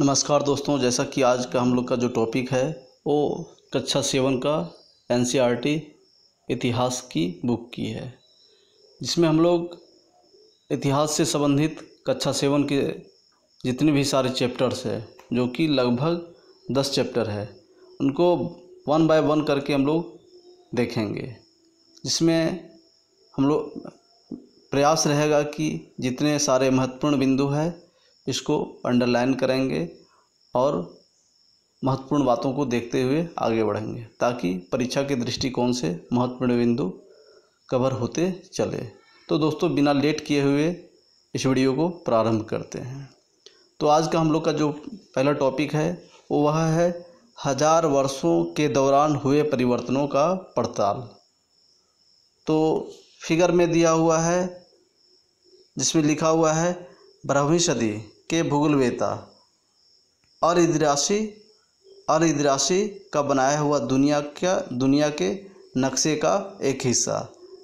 नमस्कार दोस्तों जैसा कि आज का हम लोग का जो टॉपिक है वो कक्षा सेवन का एन e इतिहास की बुक की है जिसमें हम लोग इतिहास से संबंधित कक्षा सेवन के जितने भी सारे चैप्टर्स है जो कि लगभग दस चैप्टर है उनको वन बाय वन करके हम लोग देखेंगे जिसमें हम लोग प्रयास रहेगा कि जितने सारे महत्वपूर्ण बिंदु है इसको अंडरलाइन करेंगे और महत्वपूर्ण बातों को देखते हुए आगे बढ़ेंगे ताकि परीक्षा के दृष्टिकोण से महत्वपूर्ण बिंदु कवर होते चले तो दोस्तों बिना लेट किए हुए इस वीडियो को प्रारंभ करते हैं तो आज का हम लोग का जो पहला टॉपिक है वो वह है हजार वर्षों के दौरान हुए परिवर्तनों का पड़ताल तो फिगर में दिया हुआ है जिसमें लिखा हुआ है बारहवीं सदी के भूगोलवेता अरिद्रासी अरिद्रासी का बनाया हुआ दुनिया का दुनिया के नक्शे का एक हिस्सा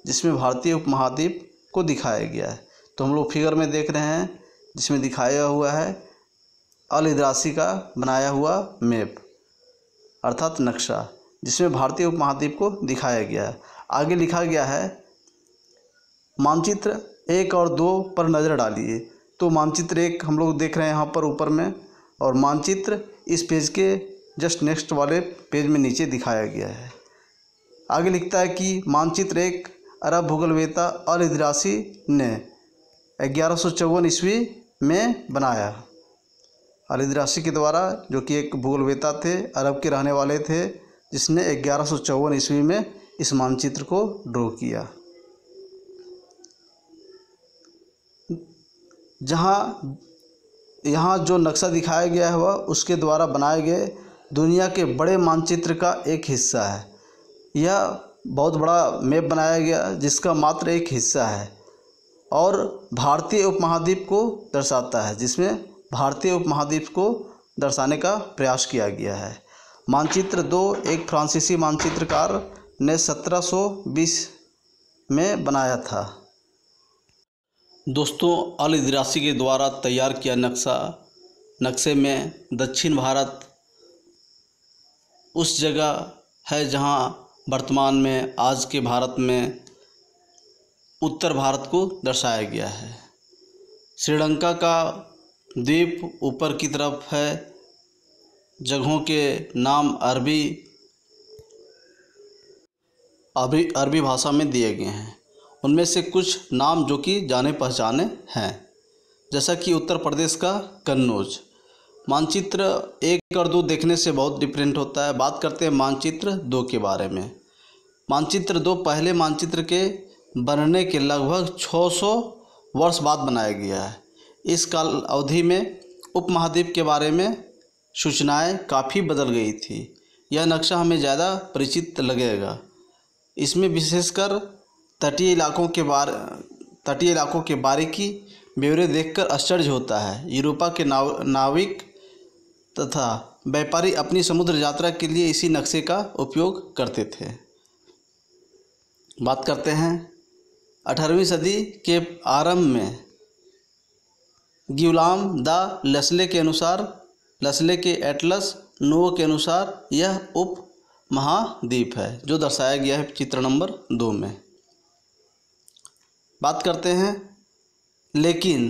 जिसमें भारतीय उपमहाद्वीप को दिखाया गया है तो हम लोग फिगर में देख रहे हैं जिसमें दिखाया हुआ है अलिद्रासी का बनाया हुआ मैप अर्थात नक्शा जिसमें भारतीय उपमहाद्वीप को दिखाया गया है आगे लिखा गया है मानचित्र एक और दो पर नज़र डालिए तो मानचित्र एक हम लोग देख रहे हैं यहाँ पर ऊपर में और मानचित्र इस पेज के जस्ट नेक्स्ट वाले पेज में नीचे दिखाया गया है आगे लिखता है कि मानचित्र एक अरब भूगलवेता अल इद्रासी ने ग्यारह सौ चौवन ईस्वी में बनाया अल इद्रासी के द्वारा जो कि एक भूगलवेता थे अरब के रहने वाले थे जिसने ग्यारह सौ चौवन ईस्वी में इस मानचित्र को ड्रॉ किया जहाँ यहाँ जो नक्शा दिखाया गया है वह उसके द्वारा बनाए गए दुनिया के बड़े मानचित्र का एक हिस्सा है यह बहुत बड़ा मैप बनाया गया जिसका मात्र एक हिस्सा है और भारतीय उपमहाद्वीप को दर्शाता है जिसमें भारतीय उपमहाद्वीप को दर्शाने का प्रयास किया गया है मानचित्र दो एक फ्रांसीसी मानचित्रकार ने 1720 में बनाया था दोस्तों अल इदरासी के द्वारा तैयार किया नक्शा नक्शे में दक्षिण भारत उस जगह है जहां वर्तमान में आज के भारत में उत्तर भारत को दर्शाया गया है श्रीलंका का द्वीप ऊपर की तरफ है जगहों के नाम अरबी अभी अरबी भाषा में दिए गए हैं उनमें से कुछ नाम जो कि जाने पहचाने हैं जैसा कि उत्तर प्रदेश का कन्नौज मानचित्र एक और दो देखने से बहुत डिफरेंट होता है बात करते हैं मानचित्र दो के बारे में मानचित्र दो पहले मानचित्र के बनने के लगभग 600 वर्ष बाद बनाया गया है इस काल अवधि में उपमहाद्वीप के बारे में सूचनाएं काफ़ी बदल गई थी यह नक्शा हमें ज़्यादा परिचित लगेगा इसमें विशेषकर तटीय इलाकों के बार तटीय इलाकों के बारीकी ब्यौरे देखकर आश्चर्य होता है यूरोपा के नाव नाविक तथा व्यापारी अपनी समुद्र यात्रा के लिए इसी नक्शे का उपयोग करते थे बात करते हैं अठारहवीं सदी के आरंभ में गुलाम द लसले के अनुसार लसले के एटलस नो के अनुसार यह उप महाद्वीप है जो दर्शाया गया है चित्र नंबर दो में बात करते हैं लेकिन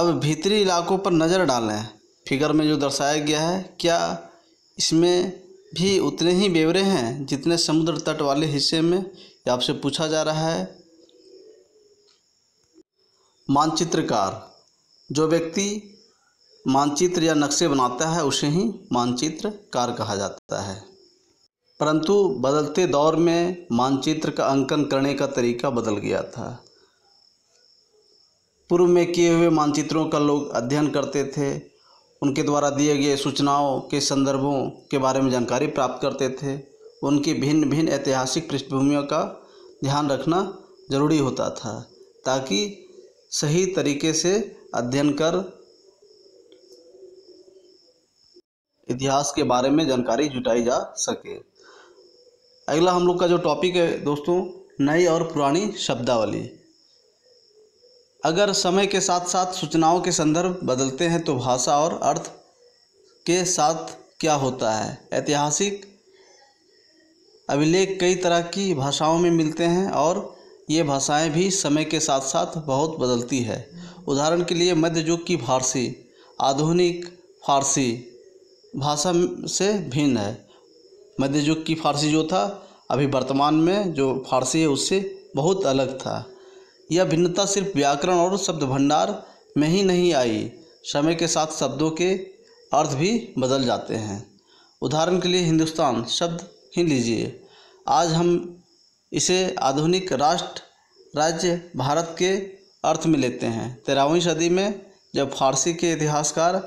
अब भीतरी इलाकों पर नज़र डालें फिगर में जो दर्शाया गया है क्या इसमें भी उतने ही बेवरे हैं जितने समुद्र तट वाले हिस्से में आपसे पूछा जा रहा है मानचित्रकार जो व्यक्ति मानचित्र या नक्शे बनाता है उसे ही मानचित्रकार कहा जाता है परंतु बदलते दौर में मानचित्र का अंकन करने का तरीका बदल गया था पूर्व में किए हुए मानचित्रों का लोग अध्ययन करते थे उनके द्वारा दिए गए सूचनाओं के संदर्भों के बारे में जानकारी प्राप्त करते थे उनकी भिन्न भिन्न ऐतिहासिक पृष्ठभूमियों का ध्यान रखना जरूरी होता था ताकि सही तरीके से अध्ययन कर इतिहास के बारे में जानकारी जुटाई जा सके अगला हम लोग का जो टॉपिक है दोस्तों नई और पुरानी शब्दावली अगर समय के साथ साथ सूचनाओं के संदर्भ बदलते हैं तो भाषा और अर्थ के साथ क्या होता है ऐतिहासिक अभिलेख कई तरह की भाषाओं में मिलते हैं और ये भाषाएं भी समय के साथ साथ बहुत बदलती है उदाहरण के लिए मध्य युग की फारसी आधुनिक फारसी भाषा से भिन्न है मध्य युग की फ़ारसी जो था अभी वर्तमान में जो फ़ारसी है उससे बहुत अलग था यह भिन्नता सिर्फ व्याकरण और शब्द भंडार में ही नहीं आई समय के साथ शब्दों के अर्थ भी बदल जाते हैं उदाहरण के लिए हिंदुस्तान शब्द ही लीजिए आज हम इसे आधुनिक राष्ट्र राज्य भारत के अर्थ में लेते हैं तेरहवीं सदी में जब फारसी के इतिहासकार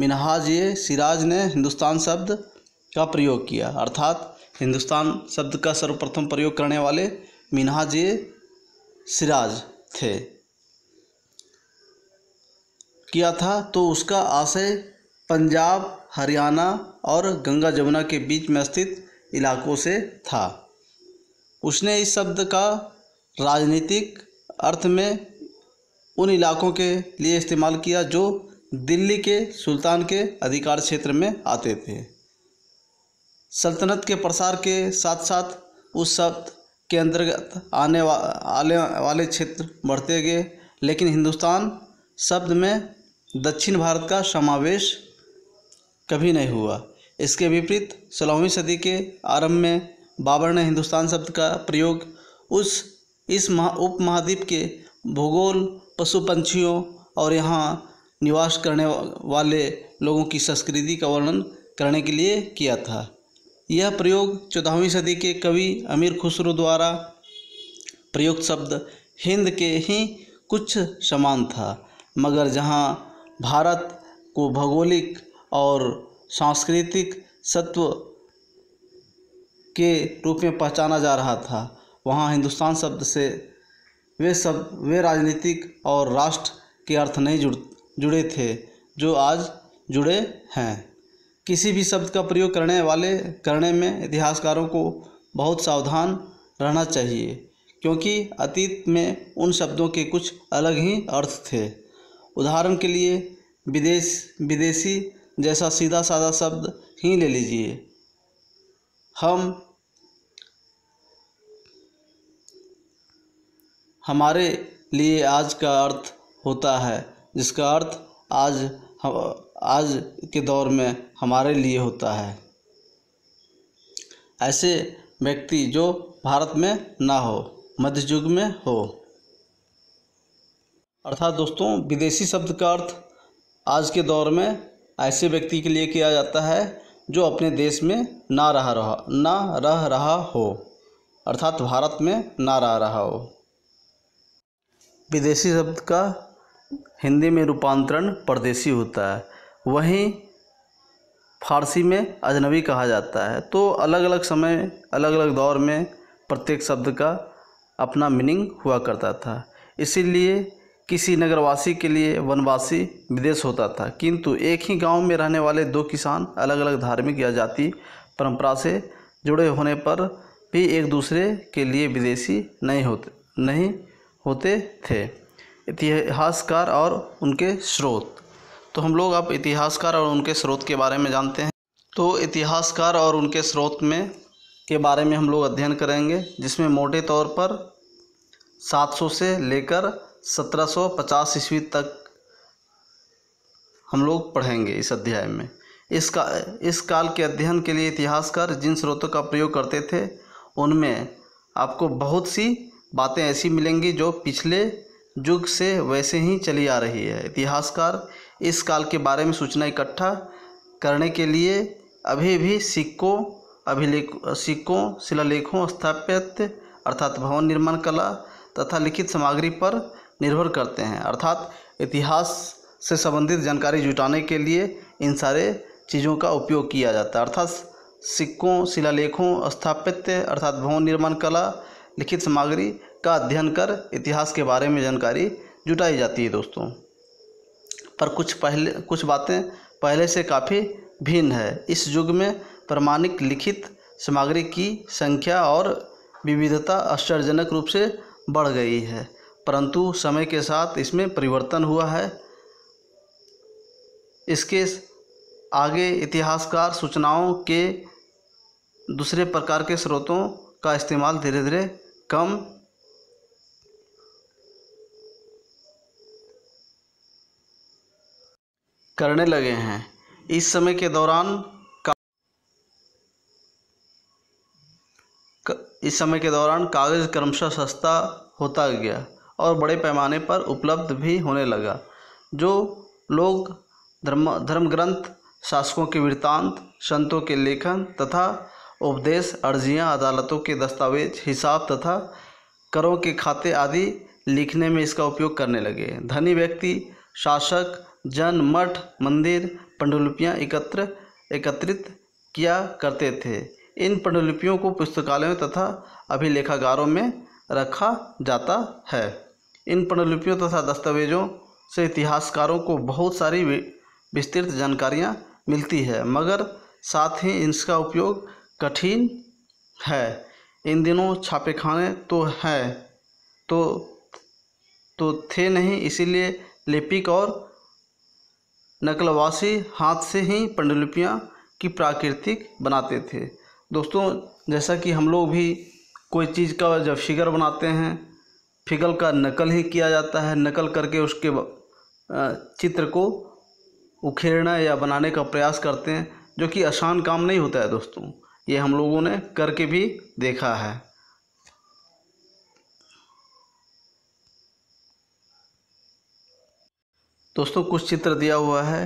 मिनहाज ये सिराज ने हिंदुस्तान शब्द का प्रयोग किया अर्थात हिंदुस्तान शब्द का सर्वप्रथम प्रयोग करने वाले मिनहाज सिराज थे किया था तो उसका आशय पंजाब हरियाणा और गंगा जमुना के बीच में स्थित इलाकों से था उसने इस शब्द का राजनीतिक अर्थ में उन इलाकों के लिए इस्तेमाल किया जो दिल्ली के सुल्तान के अधिकार क्षेत्र में आते थे सल्तनत के प्रसार के साथ साथ उस शब्द के अंतर्गत आने वा, आने वाले क्षेत्र बढ़ते गए लेकिन हिंदुस्तान शब्द में दक्षिण भारत का समावेश कभी नहीं हुआ इसके विपरीत सोलहवीं सदी के आरंभ में बाबर ने हिंदुस्तान शब्द का प्रयोग उस इस महा उप महाद्वीप के भूगोल पशु पंछियों और यहाँ निवास करने वाले लोगों की संस्कृति का वर्णन करने के लिए किया था यह प्रयोग चौदहवीं सदी के कवि अमीर खुसरो द्वारा प्रयुक्त शब्द हिंद के ही कुछ समान था मगर जहाँ भारत को भौगोलिक और सांस्कृतिक सत्व के रूप में पहचाना जा रहा था वहाँ हिंदुस्तान शब्द से वे सब वे राजनीतिक और राष्ट्र के अर्थ नहीं जुड़ जुड़े थे जो आज जुड़े हैं किसी भी शब्द का प्रयोग करने वाले करने में इतिहासकारों को बहुत सावधान रहना चाहिए क्योंकि अतीत में उन शब्दों के कुछ अलग ही अर्थ थे उदाहरण के लिए विदेश विदेशी जैसा सीधा साधा शब्द ही ले लीजिए हम हमारे लिए आज का अर्थ होता है जिसका अर्थ आज आज के दौर में हमारे लिए होता है ऐसे व्यक्ति जो भारत में ना हो मध्य युग में हो अर्थात दोस्तों विदेशी शब्द का अर्थ आज के दौर में ऐसे व्यक्ति के लिए किया जाता है जो अपने देश में ना रह रहा ना रह रहा हो अर्थात भारत में ना रह रहा हो विदेशी शब्द का हिंदी में रूपांतरण परदेशी होता है वहीं फ़ारसी में अजनबी कहा जाता है तो अलग अलग समय अलग अलग दौर में प्रत्येक शब्द का अपना मीनिंग हुआ करता था इसीलिए किसी नगरवासी के लिए वनवासी विदेश होता था किंतु एक ही गांव में रहने वाले दो किसान अलग अलग धार्मिक या जाति परंपरा से जुड़े होने पर भी एक दूसरे के लिए विदेशी नहीं होते नहीं होते थे इतिहासकार और उनके स्रोत तो हम लोग अब इतिहासकार और उनके स्रोत के बारे में जानते हैं तो इतिहासकार और उनके स्रोत में के बारे में हम लोग अध्ययन करेंगे जिसमें मोटे तौर पर 700 से लेकर 1750 ईस्वी तक हम लोग पढ़ेंगे इस अध्याय में इस का इस काल के अध्ययन के लिए इतिहासकार जिन स्रोतों का प्रयोग करते थे उनमें आपको बहुत सी बातें ऐसी मिलेंगी जो पिछले युग से वैसे ही चली आ रही है इतिहासकार इस काल के बारे में सूचना इकट्ठा करने के लिए अभी भी सिक्कों अभिलेख सिक्कों शिलालेखों स्थापत्य अर्थात भवन निर्माण कला तथा लिखित सामग्री पर निर्भर करते हैं अर्थात इतिहास से संबंधित जानकारी जुटाने के लिए इन सारे चीज़ों का उपयोग किया जाता है अर्थात सिक्कों शिलालेखों स्थापत्य अर्थात भवन निर्माण कला लिखित सामग्री का अध्ययन कर इतिहास के बारे में जानकारी जुटाई जाती है दोस्तों पर कुछ पहले कुछ बातें पहले से काफ़ी भिन्न है इस युग में प्रमाणिक लिखित सामग्री की संख्या और विविधता आश्चर्यजनक रूप से बढ़ गई है परंतु समय के साथ इसमें परिवर्तन हुआ है इसके आगे इतिहासकार सूचनाओं के दूसरे प्रकार के स्रोतों का इस्तेमाल धीरे धीरे कम करने लगे हैं इस समय के दौरान का... इस समय के दौरान कागज़ क्रमशः सस्ता होता गया और बड़े पैमाने पर उपलब्ध भी होने लगा जो लोग धर्म धर्म ग्रंथ शासकों के वृत्तांत संतों के लेखन तथा उपदेश अर्जियां अदालतों के दस्तावेज हिसाब तथा करों के खाते आदि लिखने में इसका उपयोग करने लगे धनी व्यक्ति शासक जन मठ मंदिर पंडुलिपियाँ एकत्र एकत्रित किया करते थे इन पंडुलिपियों को पुस्तकालयों तथा अभिलेखागारों में रखा जाता है इन पंडुलिपियों तथा दस्तावेज़ों से इतिहासकारों को बहुत सारी विस्तृत जानकारियाँ मिलती है मगर साथ ही इसका उपयोग कठिन है इन दिनों छापेखाने तो हैं तो तो थे नहीं इसीलिए लिपिक और नकलवासी हाथ से ही पंडुलिपियाँ की प्राकृतिक बनाते थे दोस्तों जैसा कि हम लोग भी कोई चीज़ का जब फिगर बनाते हैं फिगर का नकल ही किया जाता है नकल करके उसके चित्र को उखेड़ना या बनाने का प्रयास करते हैं जो कि आसान काम नहीं होता है दोस्तों ये हम लोगों ने करके भी देखा है दोस्तों कुछ चित्र दिया हुआ है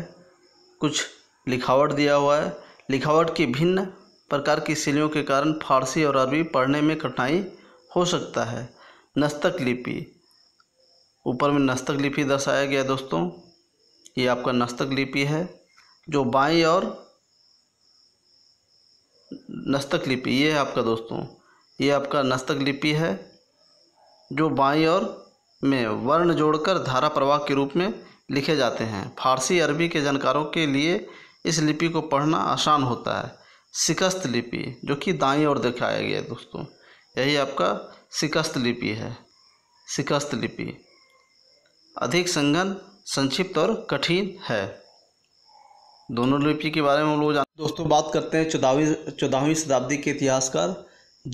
कुछ लिखावट दिया हुआ है लिखावट की भिन्न प्रकार की शैलियों के कारण फारसी और अरबी पढ़ने में कठिनाई हो सकता है नस्तक लिपि ऊपर में नस्तक लिपि दर्शाया गया दोस्तों ये आपका नस्तक लिपि है जो बाई और नस्तक लिपि ये है आपका दोस्तों ये आपका नस्तक लिपि है जो बाई और में वर्ण जोड़कर धारा प्रवाह के रूप में लिखे जाते हैं फारसी अरबी के जानकारों के लिए इस लिपि को पढ़ना आसान होता है शिकस्त लिपि जो कि दाई और दिखाया गया दोस्तों यही आपका शिकस्त लिपि है शिकस्त लिपि अधिक संगन संक्षिप्त और कठिन है दोनों लिपि के बारे में हम लोग दोस्तों बात करते हैं चौदहवीं चौदहवीं शताब्दी के इतिहासकार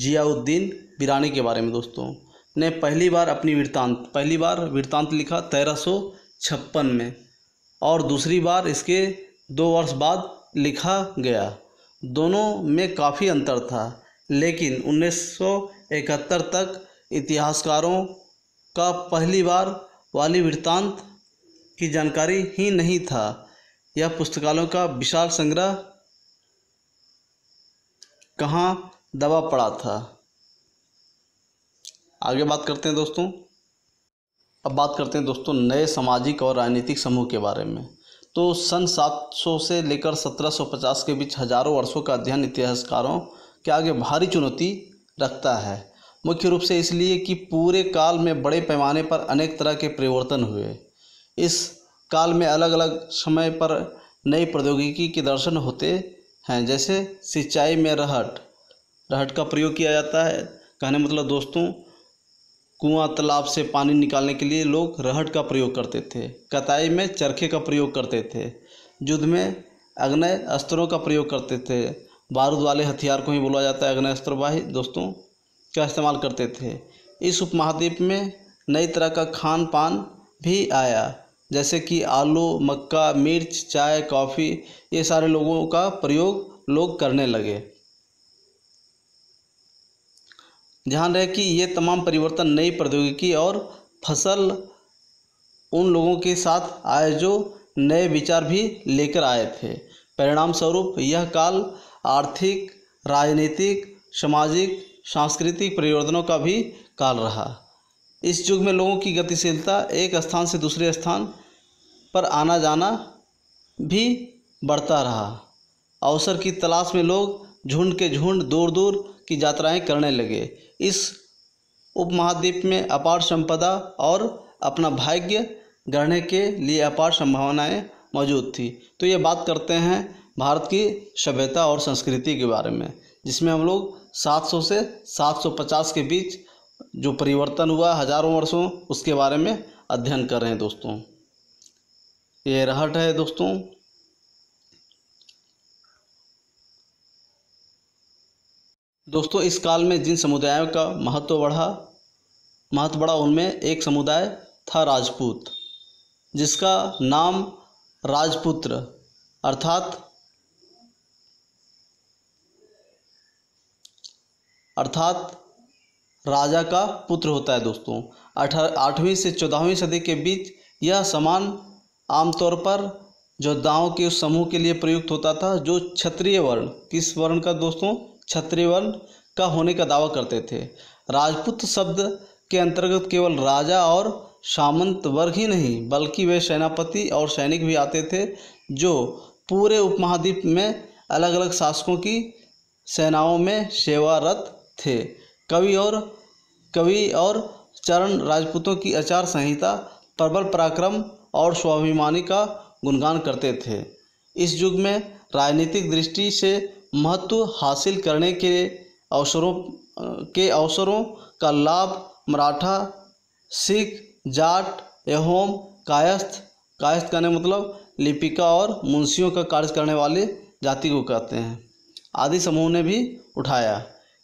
जियाउद्दीन बिरानी के बारे में दोस्तों ने पहली बार अपनी वृत्तांत पहली बार वृत्तांत लिखा तेरह सौ छप्पन में और दूसरी बार इसके दो वर्ष बाद लिखा गया दोनों में काफ़ी अंतर था लेकिन 1971 तक इतिहासकारों का पहली बार वाली वृत्तांत की जानकारी ही नहीं था यह पुस्तकालयों का विशाल संग्रह कहाँ दबा पड़ा था आगे बात करते हैं दोस्तों अब बात करते हैं दोस्तों नए सामाजिक और राजनीतिक समूह के बारे में तो सन 700 से लेकर 1750 के बीच हजारों वर्षों का अध्ययन इतिहासकारों के आगे भारी चुनौती रखता है मुख्य रूप से इसलिए कि पूरे काल में बड़े पैमाने पर अनेक तरह के परिवर्तन हुए इस काल में अलग अलग समय पर नई प्रौद्योगिकी के दर्शन होते हैं जैसे सिंचाई में रहट रहट का प्रयोग किया जाता है कहने मतलब दोस्तों कुआं तालाब से पानी निकालने के लिए लोग रहट का प्रयोग करते थे कताई में चरखे का प्रयोग करते थे युद्ध में अग्नय अस्त्रों का प्रयोग करते थे बारूद वाले हथियार को ही बोला जाता है अग्नय वाही दोस्तों का इस्तेमाल करते थे इस उपमहाद्वीप में नई तरह का खान पान भी आया जैसे कि आलू मक्का मिर्च चाय कॉफ़ी ये सारे लोगों का प्रयोग लोग करने लगे ध्यान रहे कि ये तमाम परिवर्तन नई प्रौद्योगिकी और फसल उन लोगों के साथ आए जो नए विचार भी लेकर आए थे परिणाम स्वरूप यह काल आर्थिक राजनीतिक सामाजिक सांस्कृतिक परिवर्तनों का भी काल रहा इस युग में लोगों की गतिशीलता एक स्थान से दूसरे स्थान पर आना जाना भी बढ़ता रहा अवसर की तलाश में लोग झुंड के झुंड दूर दूर की यात्राएं करने लगे इस उपमहाद्वीप में अपार संपदा और अपना भाग्य गढ़ने के लिए अपार संभावनाएं मौजूद थी तो ये बात करते हैं भारत की सभ्यता और संस्कृति के बारे में जिसमें हम लोग 700 से 750 के बीच जो परिवर्तन हुआ हजारों वर्षों उसके बारे में अध्ययन कर रहे हैं दोस्तों ये रहट है दोस्तों दोस्तों इस काल में जिन समुदायों का महत्व बढ़ा महत्व बढ़ा उनमें एक समुदाय था राजपूत जिसका नाम राजपुत्र अर्थात अर्थात राजा का पुत्र होता है दोस्तों आठवीं से चौदहवीं सदी के बीच यह समान आमतौर पर जोधाओं के उस समूह के लिए प्रयुक्त होता था जो क्षत्रिय वर्ण किस वर्ण का दोस्तों क्षत्रियवर्ण का होने का दावा करते थे राजपूत शब्द के अंतर्गत केवल राजा और सामंत वर्ग ही नहीं बल्कि वे सेनापति और सैनिक भी आते थे जो पूरे उपमहाद्वीप में अलग अलग शासकों की सेनाओं में सेवारत थे कवि और कवि और चरण राजपूतों की आचार संहिता प्रबल पराक्रम और स्वाभिमानी का गुणगान करते थे इस युग में राजनीतिक दृष्टि से महत्व हासिल करने के अवसरों के अवसरों का लाभ मराठा सिख जाट एहोम कायस्थ कायस्थ करने मतलब लिपिका और मुंशियों का कार्य करने वाले जाति को कहते हैं आदि समूह ने भी उठाया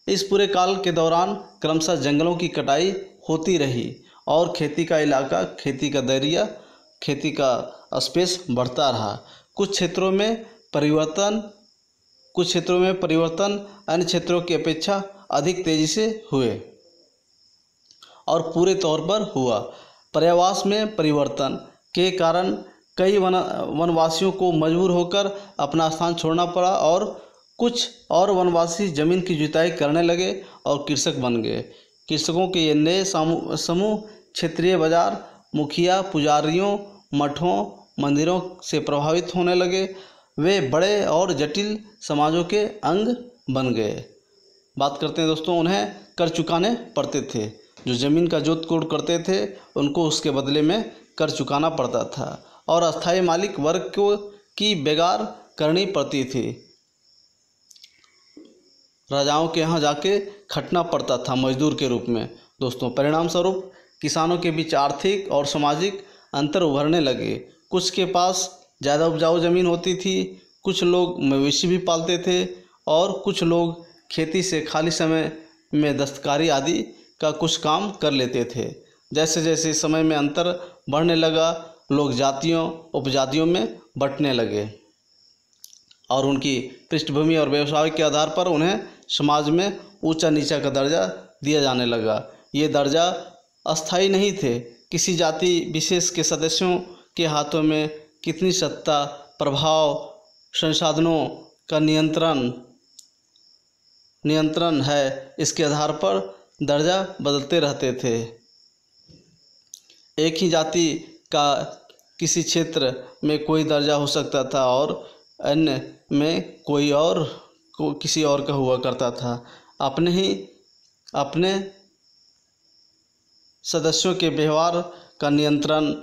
इस पूरे काल के दौरान क्रमशः जंगलों की कटाई होती रही और खेती का इलाका खेती का दरिया खेती का स्पेस बढ़ता रहा कुछ क्षेत्रों में परिवर्तन कुछ क्षेत्रों में परिवर्तन अन्य क्षेत्रों की अपेक्षा अधिक तेज़ी से हुए और पूरे तौर पर हुआ पर्यावास में परिवर्तन के कारण कई वन वनवासियों को मजबूर होकर अपना स्थान छोड़ना पड़ा और कुछ और वनवासी जमीन की जुताई करने लगे और कृषक बन गए कृषकों के ये नए समूह क्षेत्रीय बाजार मुखिया पुजारियों मठों मंदिरों से प्रभावित होने लगे वे बड़े और जटिल समाजों के अंग बन गए बात करते हैं दोस्तों उन्हें कर चुकाने पड़ते थे जो ज़मीन का जोत कोड़ करते थे उनको उसके बदले में कर चुकाना पड़ता था और अस्थाई मालिक वर्ग को की बेगार करनी पड़ती थी राजाओं के यहाँ जाके खटना पड़ता था मजदूर के रूप में दोस्तों परिणाम स्वरूप किसानों के बीच आर्थिक और सामाजिक अंतर उभरने लगे कुछ के पास ज़्यादा उपजाऊ ज़मीन होती थी कुछ लोग मवेशी भी पालते थे और कुछ लोग खेती से खाली समय में दस्तकारी आदि का कुछ काम कर लेते थे जैसे जैसे समय में अंतर बढ़ने लगा लोग जातियों उपजातियों में बंटने लगे और उनकी पृष्ठभूमि और व्यवसाय के आधार पर उन्हें समाज में ऊंचा नीचा का दर्जा दिया जाने लगा ये दर्जा अस्थाई नहीं थे किसी जाति विशेष के सदस्यों के हाथों में कितनी सत्ता प्रभाव संसाधनों का नियंत्रण नियंत्रण है इसके आधार पर दर्जा बदलते रहते थे एक ही जाति का किसी क्षेत्र में कोई दर्जा हो सकता था और अन्य में कोई और को किसी और का हुआ करता था अपने ही अपने सदस्यों के व्यवहार का नियंत्रण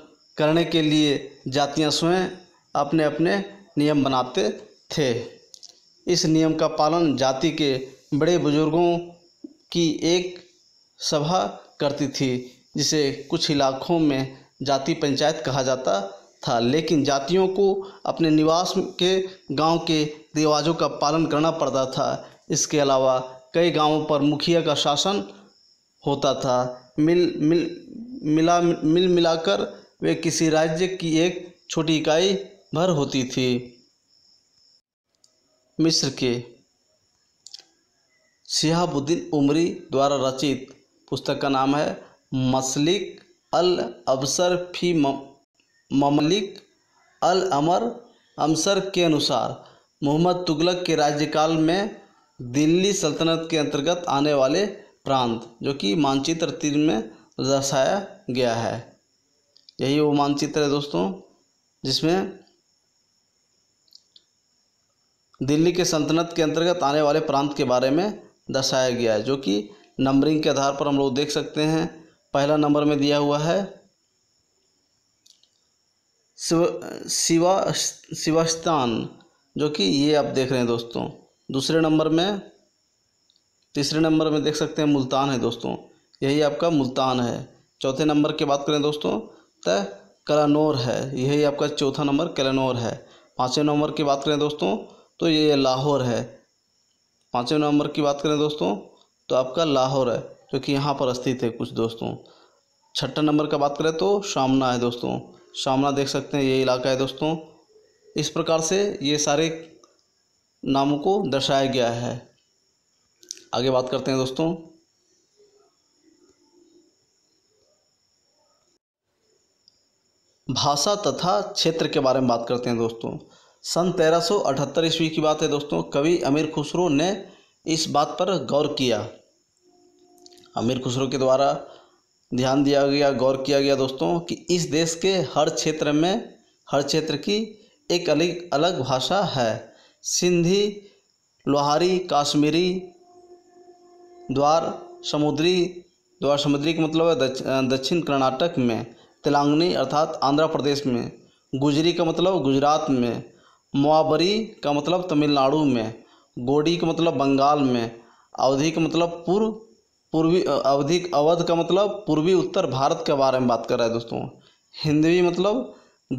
करने के लिए जातियाँ स्वयं अपने अपने नियम बनाते थे इस नियम का पालन जाति के बड़े बुजुर्गों की एक सभा करती थी जिसे कुछ इलाकों में जाति पंचायत कहा जाता था लेकिन जातियों को अपने निवास के गांव के रिवाजों का पालन करना पड़ता था इसके अलावा कई गांवों पर मुखिया का शासन होता था मिल मिल मिला मिल मिलाकर वे किसी राज्य की एक छोटी इकाई भर होती थी मिस्र के शिहाबुद्दीन उमरी द्वारा रचित पुस्तक का नाम है मसलिक अल अबसर फी ममलिक अल अमर अमसर के अनुसार मोहम्मद तुगलक के राज्यकाल में दिल्ली सल्तनत के अंतर्गत आने वाले प्रांत जो कि मानचित्र तीन में दर्शाया गया है यही वो मानचित्र है दोस्तों जिसमें दिल्ली के सल्तनत के अंतर्गत आने वाले प्रांत के बारे में दर्शाया गया है जो कि नंबरिंग के आधार पर हम लोग देख सकते हैं पहला नंबर में दिया हुआ है शिवा शिवास्तान जो कि ये आप देख रहे हैं दोस्तों दूसरे नंबर में तीसरे नंबर में देख सकते हैं मुल्तान है दोस्तों यही आपका मुल्तान है चौथे नंबर की बात करें दोस्तों तो कलानोर है यही आपका चौथा नंबर कलानोर है पाँचवें नंबर की बात करें दोस्तों तो ये लाहौर है पाँचवें नंबर की बात करें दोस्तों तो आपका लाहौर है क्योंकि तो यहाँ पर स्थित है कुछ दोस्तों छठा नंबर का बात करें तो सामना है दोस्तों सामना देख सकते हैं ये इलाका है दोस्तों इस प्रकार से ये सारे नामों को दर्शाया गया है आगे बात करते हैं दोस्तों भाषा तथा क्षेत्र के बारे में बात करते हैं दोस्तों सन 1378 ईस्वी की बात है दोस्तों कवि अमीर खुसरो ने इस बात पर गौर किया अमीर खुसरो के द्वारा ध्यान दिया गया गौर किया गया दोस्तों कि इस देश के हर क्षेत्र में हर क्षेत्र की एक अलग अलग भाषा है सिंधी लोहारी काश्मीरी द्वार समुद्री द्वार समुद्री का मतलब है दक्षिण कर्नाटक में तेलंगनी अर्थात आंध्र प्रदेश में गुजरी का मतलब गुजरात में मुआबरी का मतलब तमिलनाडु में गोडी का मतलब बंगाल में अवधि का मतलब पूर्व पूर्वी अवधि अवध का मतलब पूर्वी उत्तर भारत के बारे में बात कर रहा है दोस्तों हिंदवी मतलब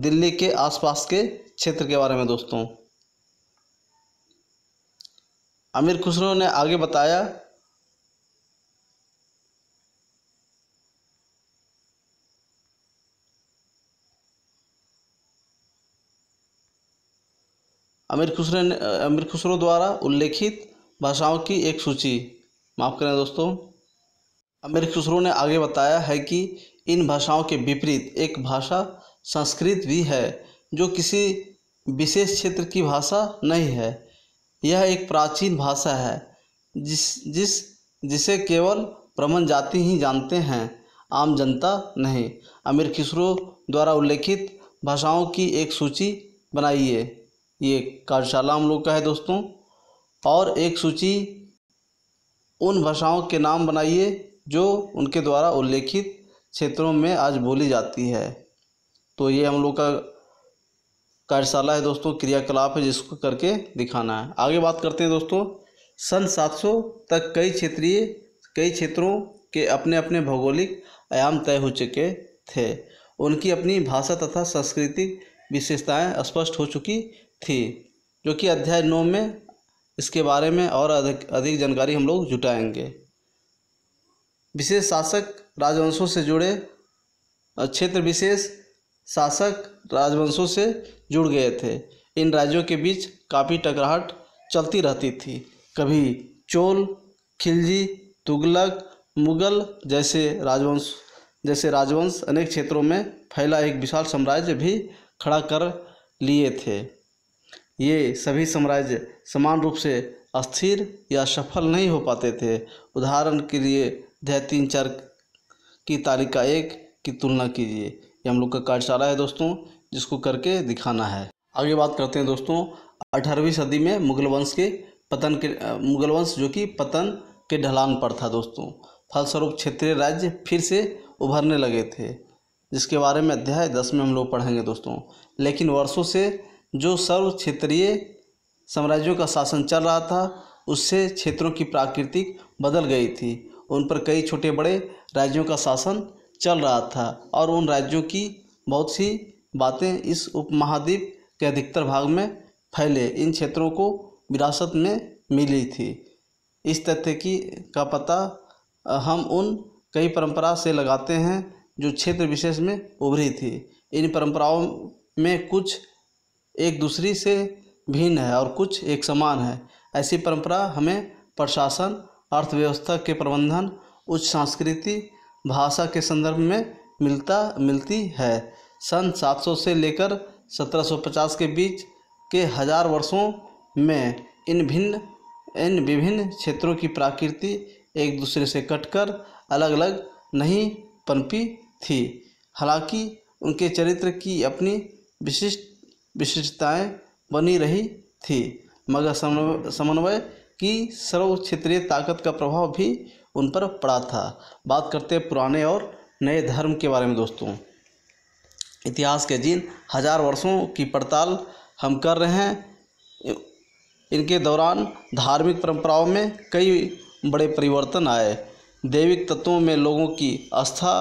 दिल्ली के आसपास के क्षेत्र के बारे में दोस्तों आमिर खुसरो ने आगे बताया अमीर खुसरे ने अमीर खुसरो द्वारा उल्लेखित भाषाओं की एक सूची माफ़ करें दोस्तों अमीर खुसरो ने आगे बताया है कि इन भाषाओं के विपरीत एक भाषा संस्कृत भी है जो किसी विशेष क्षेत्र की भाषा नहीं है यह एक प्राचीन भाषा है जिस जिस जिसे केवल ब्राह्मण जाति ही जानते हैं आम जनता नहीं अमीर खुसरो द्वारा उल्लेखित भाषाओं की एक सूची बनाइए ये कार्यशाला हम लोग का है दोस्तों और एक सूची उन भाषाओं के नाम बनाइए जो उनके द्वारा उल्लेखित क्षेत्रों में आज बोली जाती है तो ये हम लोग का कार्यशाला है दोस्तों क्रियाकलाप है जिसको करके दिखाना है आगे बात करते हैं दोस्तों सन 700 तक कई क्षेत्रीय कई क्षेत्रों के अपने अपने भौगोलिक आयाम तय हो चुके थे उनकी अपनी भाषा तथा सांस्कृतिक विशेषताएं स्पष्ट हो चुकी थी जो कि अध्याय नौ में इसके बारे में और अधिक अधिक जानकारी हम लोग जुटाएंगे विशेष शासक राजवंशों से जुड़े क्षेत्र विशेष शासक राजवंशों से जुड़ गए थे इन राज्यों के बीच काफ़ी टकराहट चलती रहती थी कभी चोल खिलजी तुगलक मुगल जैसे राजवंश जैसे राजवंश अनेक क्षेत्रों में फैला एक विशाल साम्राज्य भी खड़ा कर लिए थे ये सभी साम्राज्य समान रूप से अस्थिर या सफल नहीं हो पाते थे उदाहरण के लिए अध्याय तीन चार की तालिका एक की तुलना कीजिए ये हम लोग का कार्यशाला है दोस्तों जिसको करके दिखाना है आगे बात करते हैं दोस्तों अठारहवीं सदी में मुगल वंश के पतन के मुगल वंश जो कि पतन के ढलान पर था दोस्तों फलस्वरूप क्षेत्रीय राज्य फिर से उभरने लगे थे जिसके बारे में अध्याय दस में हम लोग पढ़ेंगे दोस्तों लेकिन वर्षों से जो सर्व क्षेत्रीय साम्राज्यों का शासन चल रहा था उससे क्षेत्रों की प्राकृतिक बदल गई थी उन पर कई छोटे बड़े राज्यों का शासन चल रहा था और उन राज्यों की बहुत सी बातें इस उपमहाद्वीप के अधिकतर भाग में फैले इन क्षेत्रों को विरासत में मिली थी इस तथ्य की का पता हम उन कई परंपरा से लगाते हैं जो क्षेत्र विशेष में उभरी थी इन परंपराओं में कुछ एक दूसरे से भिन्न है और कुछ एक समान है ऐसी परंपरा हमें प्रशासन अर्थव्यवस्था के प्रबंधन उच्च संस्कृति भाषा के संदर्भ में मिलता मिलती है सन 700 से लेकर 1750 के बीच के हजार वर्षों में इन भिन्न इन विभिन्न क्षेत्रों की प्रकृति एक दूसरे से कटकर अलग अलग नहीं पनपी थी हालांकि उनके चरित्र की अपनी विशिष्ट विशिष्टताएं बनी रही थी मगर समन्वय की सर्व क्षेत्रीय ताकत का प्रभाव भी उन पर पड़ा था बात करते हैं पुराने और नए धर्म के बारे में दोस्तों इतिहास के जिन हजार वर्षों की पड़ताल हम कर रहे हैं इनके दौरान धार्मिक परंपराओं में कई बड़े परिवर्तन आए दैविक तत्वों में लोगों की आस्था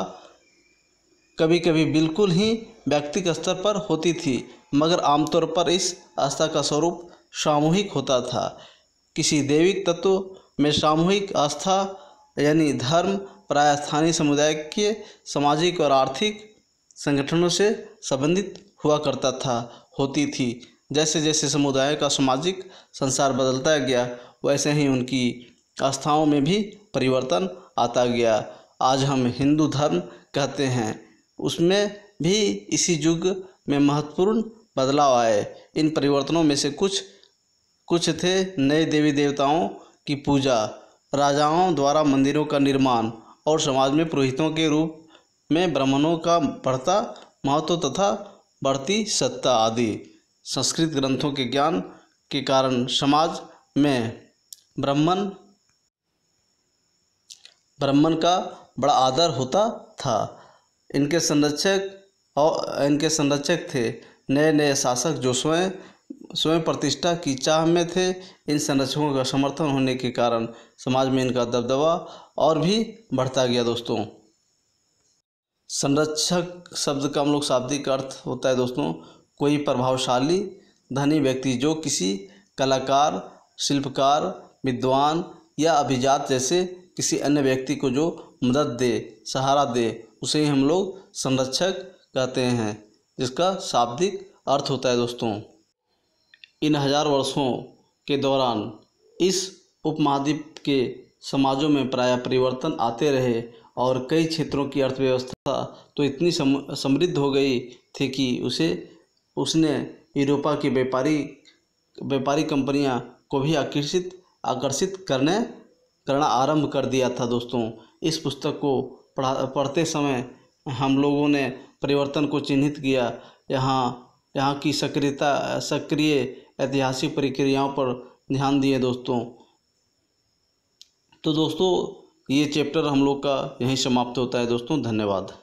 कभी कभी बिल्कुल ही व्यक्तिक स्तर पर होती थी मगर आमतौर पर इस आस्था का स्वरूप सामूहिक होता था किसी देविक तत्व में सामूहिक आस्था यानी धर्म प्राय स्थानीय समुदाय के सामाजिक और आर्थिक संगठनों से संबंधित हुआ करता था होती थी जैसे जैसे समुदाय का सामाजिक संसार बदलता गया वैसे ही उनकी आस्थाओं में भी परिवर्तन आता गया आज हम हिंदू धर्म कहते हैं उसमें भी इसी युग में महत्वपूर्ण बदलाव आए इन परिवर्तनों में से कुछ कुछ थे नए देवी देवताओं की पूजा राजाओं द्वारा मंदिरों का निर्माण और समाज में पुरोहितों के रूप में ब्राह्मणों का बढ़ता महत्व तथा बढ़ती सत्ता आदि संस्कृत ग्रंथों के ज्ञान के कारण समाज में ब्राह्मण ब्राह्मण का बड़ा आदर होता था इनके संरक्षक और इनके संरक्षक थे नए नए शासक जो स्वयं स्वयं प्रतिष्ठा की चाह में थे इन संरक्षकों का समर्थन होने के कारण समाज में इनका दबदबा और भी बढ़ता गया दोस्तों संरक्षक शब्द का हम लोग शाब्दिक अर्थ होता है दोस्तों कोई प्रभावशाली धनी व्यक्ति जो किसी कलाकार शिल्पकार विद्वान या अभिजात जैसे किसी अन्य व्यक्ति को जो मदद दे सहारा दे उसे ही हम लोग संरक्षक कहते हैं जिसका शाब्दिक अर्थ होता है दोस्तों इन हजार वर्षों के दौरान इस उपमहाद्वीप के समाजों में प्राय परिवर्तन आते रहे और कई क्षेत्रों की अर्थव्यवस्था तो इतनी समृद्ध हो गई थी कि उसे उसने यूरोपा की व्यापारी व्यापारी कंपनियां को भी आकर्षित आकर्षित करने करना आरंभ कर दिया था दोस्तों इस पुस्तक को पढ़ा पढ़ते समय हम लोगों ने परिवर्तन को चिन्हित किया यहाँ यहाँ की सक्रियता सक्रिय ऐतिहासिक प्रक्रियाओं पर ध्यान दिए दोस्तों तो दोस्तों ये चैप्टर हम लोग का यहीं समाप्त होता है दोस्तों धन्यवाद